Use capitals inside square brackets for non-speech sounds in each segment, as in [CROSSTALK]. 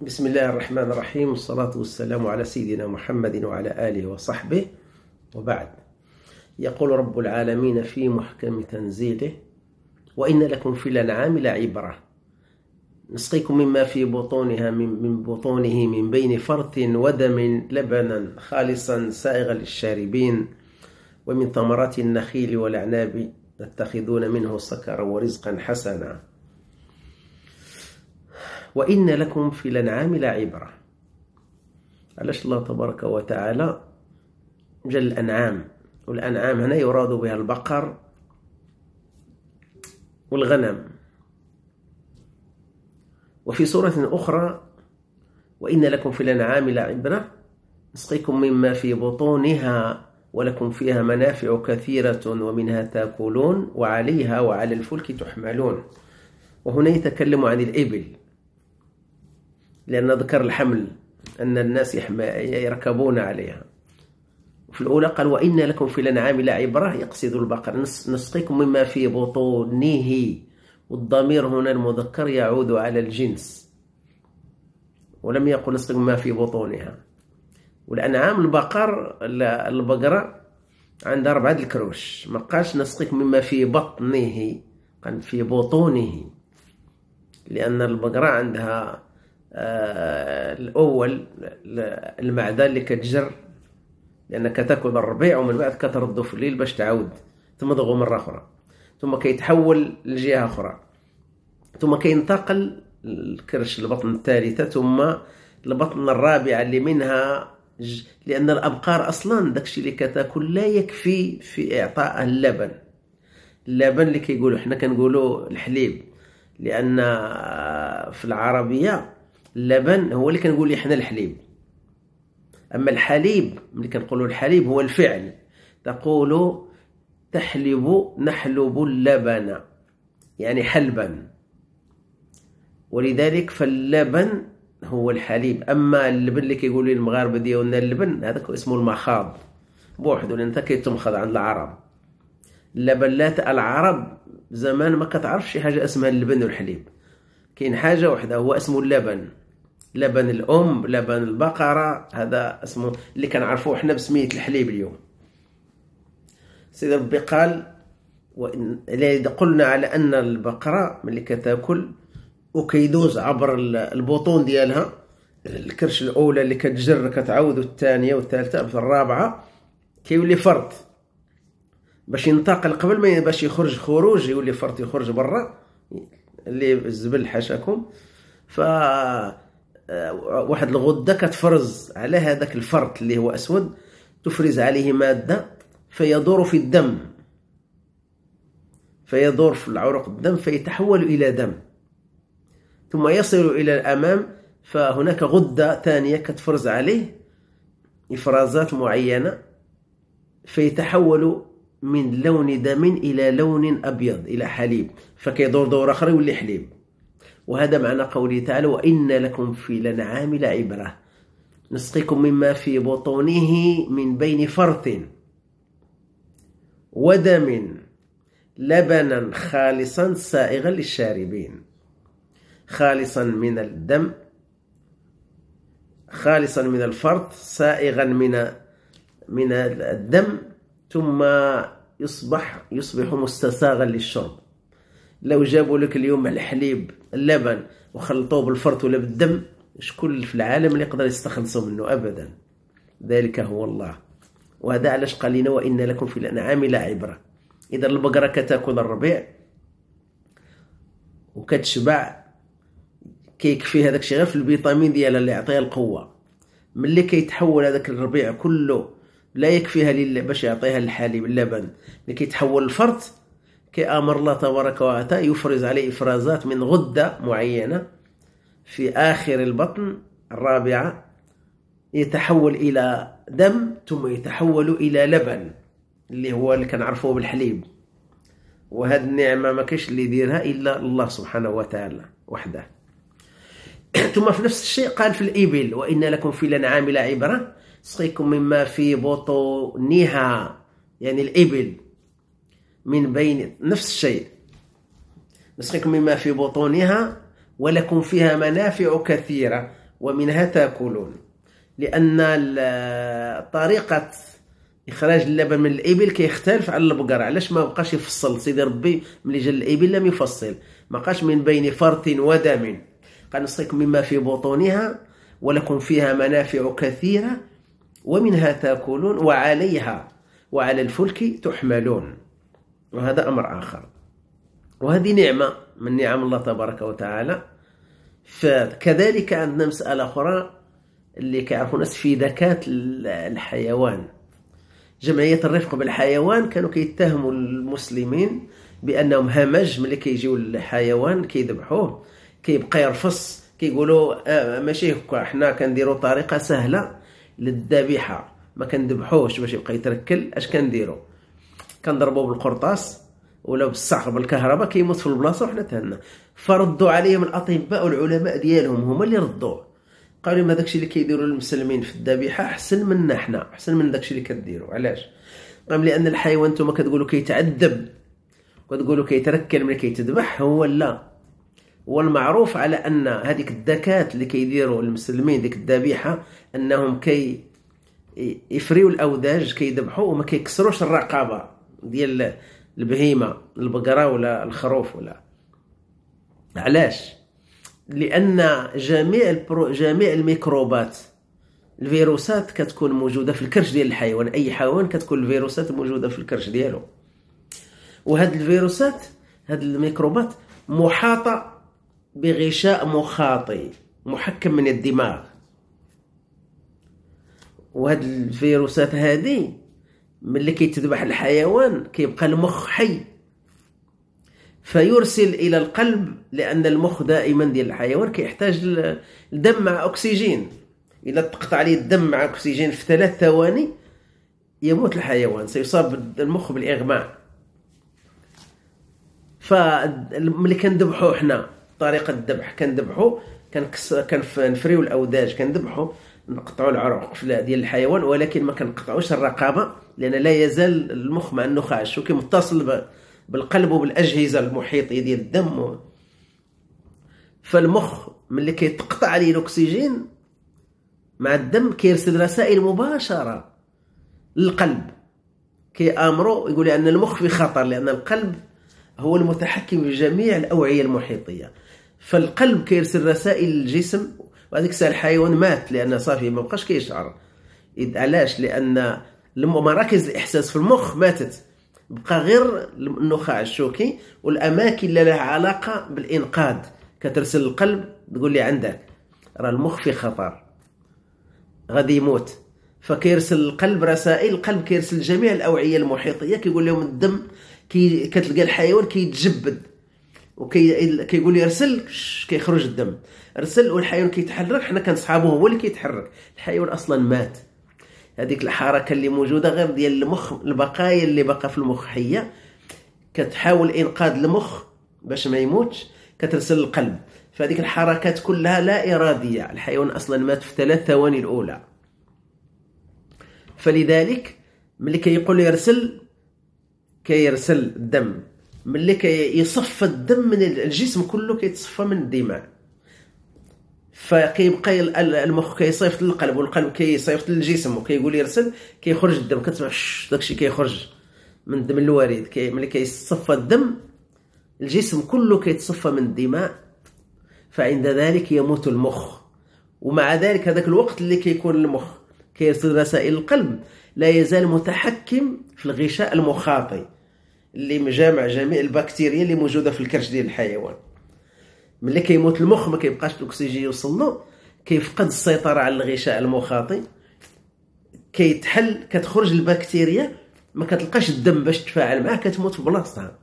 بسم الله الرحمن الرحيم والصلاة والسلام على سيدنا محمد وعلى آله وصحبه وبعد يقول رب العالمين في محكم تنزيله وإن لكم في الأنعام لعبرة نسقيكم مما في بطونها من بطونه من بين فرث ودم لبنا خالصا سائغا للشاربين ومن ثمرات النخيل والأعناب تتخذون منه سكرا ورزقا حسنا وإن لكم في الأنعام لعبرة علاش الله تبارك وتعالى جل الأنعام والأنعام هنا يراد بها البقر والغنم وفي سورة أخرى وإن لكم في الأنعام لعبرة نسقيكم مما في بطونها ولكم فيها منافع كثيرة ومنها تاكلون وعليها وعلى الفلك تحملون وهنا يتكلم عن الإبل لأن ذكر الحمل أن الناس يركبون عليها في الأولى قال وإن لكم في الأنعام لعبرة يقصد البقر نسقيكم مما في بطونه والضمير هنا المذكر يعود على الجنس ولم يقل نسقيكم ما في بطونها والأنعام البقر البقرة عندها أربعة الكروش ما قالش نسقيك مما في بطنه قال في بطونه لأن البقرة عندها آه، الاول المعده اللي كتجر لانك تاكل الربيع ومن بعد كتردو في الليل باش تعاود تمضغ مره اخرى ثم كيتحول لجهه اخرى ثم كينتقل الكرش البطن الثالثه ثم البطن الرابعه اللي منها ج... لان الابقار اصلا داكشي اللي كتاكل لا يكفي في اعطاء اللبن اللبن اللي كيقولوا حنا كنقولوا الحليب لان في العربيه اللبن هو اللي كنقول احنا الحليب اما الحليب ملي كنقولوا الحليب هو الفعل تقول تحلب نحلب اللبن يعني حلبا ولذلك فاللبن هو الحليب اما اللبن اللي كيقولوا المغاربه ديالنا اللبن هذاك اسمه المخاض بوحدو لان كيتمخض عند العرب اللبن لا العرب زمان ما كتعرفش شي حاجه اسمها اللبن والحليب كاين حاجه وحده هو اسمه اللبن لبن الام لبن البقره هذا اسمه اللي كنعرفوه حنا بسميه الحليب اليوم سيد ربي قال وان قلنا على ان البقره ملي كتاكل وكيدوز عبر البطون ديالها الكرش الاولى اللي كتجر كتعاود الثانيه والثالثه في الرابعه كيولي فرط باش ينتقل قبل ما باش يخرج خروج يولي فرط يخرج برا اللي الزبل حاشاكم ف آه، واحد الغده كتفرز على هذاك الفرط اللي هو اسود تفرز عليه ماده فيدور في الدم فيدور في العروق الدم فيتحول الى دم ثم يصل الى الامام فهناك غده ثانيه كتفرز عليه افرازات معينه فيتحول من لون دم الى لون ابيض الى حليب فكيدور دور اخر يولي حليب وهذا معنى قوله تعالى وإن لكم في لنعام لعبرة نسقيكم مما في بطونه من بين فرث ودم لبنا خالصا سائغا للشاربين خالصا من الدم خالصا من الفرط سائغا من من الدم ثم يصبح يصبح مستساغا للشرب لو جابوا لك اليوم الحليب اللبن وخلطوه بالفرط ولا بالدم شكون في العالم اللي يقدر يستخلصوا منه ابدا ذلك هو الله وهذا علاش قال لنا وان لكم في الانعام لعبره اذا البقره كتاكل الربيع وكتشبع كيكفي هذاك الشيء غير في الفيتامين ديالها اللي يعطيها القوه ملي كيتحول هذاك الربيع كله لا يكفيها باش يعطيها الحليب اللبن ملي كيتحول الفرط كأمر الله تبارك وتعالى يفرز عليه إفرازات من غدة معينة في آخر البطن الرابعة يتحول إلى دم ثم يتحول إلى لبن اللي هو اللي كنعرفوه بالحليب وهذه النعمة ما كاينش اللي يديرها إلا الله سبحانه وتعالى وحده [CLEARS THROAT] ثم في نفس الشيء قال في الإبل وإن لكم في الأنعام لعبرة سقيكم مما في بطونها يعني الإبل من بين نفس الشيء نسقيكم مما في بطونها ولكم فيها منافع كثيرة ومنها تاكلون لأن طريقة إخراج اللبن من الإبل كيختلف على البقرة علاش ما بقاش يفصل سيدي ربي ملي جا الإبل لم يفصل ما بقاش من بين فرط ودم قال نسقيكم مما في بطونها ولكم فيها منافع كثيرة ومنها تاكلون وعليها وعلى الفلك تحملون وهذا أمر آخر وهذه نعمة من نعم الله تبارك وتعالى فكذلك عندنا مسألة أخرى اللي كيعرفوا الناس في ذكاة الحيوان جمعية الرفق بالحيوان كانوا كيتهموا المسلمين بأنهم همج ملي كيجيو الحيوان كيذبحوه كيبقى يرفص كيقولوا آه ماشي هكا حنا كنديروا طريقة سهلة للذبيحة ما كندبحوش باش يبقى يتركل اش كنديروا كنضربو بالقرطاس ولا بالصخر بالكهرباء كيموت في البلاصه وحنا تهنا فردوا عليهم الاطباء والعلماء ديالهم هما اللي ردوه قالوا ما داكشي اللي كيديروا المسلمين في الذبيحه احسن منا حنا احسن من داكشي اللي كديروا علاش قام لان الحيوان نتوما كتقولوا كيتعذب وتقولوا كيتركل ملي كيتذبح هو لا هو المعروف على ان هذيك الدكات اللي كيديروا المسلمين ديك الذبيحه انهم كي يفريو الاوداج كيذبحوا وما كيكسروش الرقبه ديال البهيمه البقره ولا الخروف ولا علاش لان جميع البرو جميع الميكروبات الفيروسات كتكون موجوده في الكرش ديال الحيوان اي حيوان كتكون الفيروسات موجوده في الكرش ديالو وهاد الفيروسات هاد الميكروبات محاطه بغشاء مخاطي محكم من الدماغ وهاد الفيروسات هذه ملي كيتذبح الحيوان كيبقى المخ حي فيرسل الى القلب لان المخ دائما ديال الحيوان كيحتاج الدم مع اكسجين الا تقطع عليه الدم مع اكسجين في ثلاث ثواني يموت الحيوان سيصاب المخ بالاغماء فملي كندبحو حنا طريقه الذبح كندبحو كنفريو الاوداج كندبحو نقطعوا العروق ديال الحيوان ولكن ما كنقطعوش الرقبه لان لا يزال المخ مع النخاع متصل بالقلب وبالاجهزه المحيطيه ديال الدم فالمخ ملي كيتقطع عليه الاكسجين مع الدم كيرسل رسائل مباشره للقلب كيامروا يقول ان المخ في خطر لان القلب هو المتحكم في جميع الاوعيه المحيطيه فالقلب كيرسل رسائل للجسم وهذيك الساعه الحيوان مات لان صافي ما بقاش كيشعر علاش لان مراكز الاحساس في المخ ماتت بقى غير النخاع الشوكي والاماكن اللي لها علاقه بالانقاذ كترسل القلب تقول لي عندك راه المخ في خطر غادي يموت فكيرسل القلب رسائل القلب كيرسل جميع الاوعيه المحيطيه كيقول لهم الدم كي كتلقى الحيوان كيتجبد وكيقول لي ارسل كيخرج الدم ارسل والحيوان كيتحرك حنا كنصحابو هو اللي كيتحرك الحيوان اصلا مات هذيك الحركه اللي موجوده غير ديال المخ البقايا اللي باقا في المخ حيه كتحاول انقاذ المخ باش ما يموتش كترسل القلب فهذيك الحركات كلها لا اراديه الحيوان اصلا مات في ثلاث ثواني الاولى فلذلك ملي كيقول كي يرسل كيرسل كي الدم ملي كيصفى الدم من الجسم كله كيتصفى من الدماغ فكيبقى المخ كيصيفط للقلب والقلب كيصيفط للجسم وكيقول يرسل كيخرج الدم كتسمع داكشي كيخرج من الدم الوارد كي ملي كيصفى الدم الجسم كله كيتصفى من الدماء فعند ذلك يموت المخ ومع ذلك هذاك الوقت اللي كيكون المخ كيرسل رسائل القلب لا يزال متحكم في الغشاء المخاطي اللي مجامع جميع البكتيريا اللي موجوده في الكرش ديال الحيوان ملي كيموت المخ ما كيبقاش الاكسجين يوصل له كيفقد السيطره على الغشاء المخاطي كيتحل كتخرج البكتيريا ما كتلقاش الدم باش تفاعل معاه كتموت في بلاصتها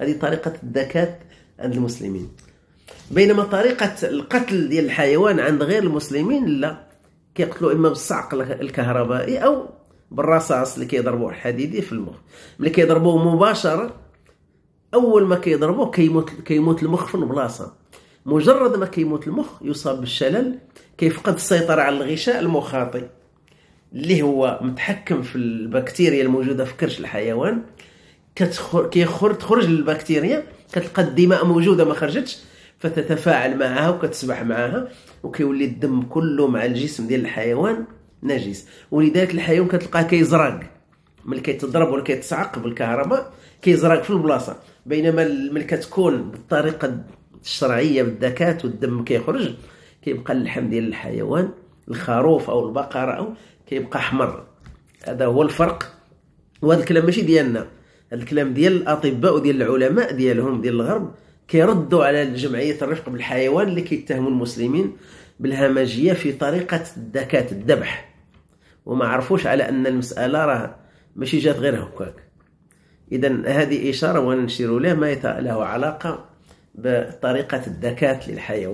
هذه طريقه الذكاء عند المسلمين بينما طريقه القتل ديال الحيوان عند غير المسلمين لا كيقتلوا اما بالصعق الكهربائي او بالرصاص اللي كيضربوه الحديدي في المخ ملي كيضربوه مباشره اول ما كيضربوه كيموت كيموت المخ في البلاصه مجرد ما كيموت المخ يصاب بالشلل كيفقد السيطره على الغشاء المخاطي اللي هو متحكم في البكتيريا الموجوده في كرش الحيوان كتخر... كيخرج تخرج البكتيريا كتلقى الدماء موجوده ما خرجتش فتتفاعل معها وكتسبح معها وكيولي الدم كله مع الجسم ديال الحيوان نجس ولذلك الحيوان كتلقاه كيزرق ملي كيتضرب ولا كيتصعق بالكهرباء كيزرق في البلاصه بينما ملي كتكون بالطريقه الشرعيه بالذكاء والدم كيخرج كيبقى اللحم ديال الحيوان الخروف او البقره او كيبقى احمر هذا هو الفرق وهذا الكلام ماشي ديالنا هذا الكلام ديال الاطباء وديال العلماء ديالهم ديال الغرب كيردوا على جمعيه الرفق بالحيوان اللي كيتهموا المسلمين بالهمجيه في طريقه الذكاء الذبح وما عرفوش على أن المسألة راه ماشي جات غير هكاك إذا هذه إشارة وننشر لها ما له علاقة بطريقة الذكاء للحيوان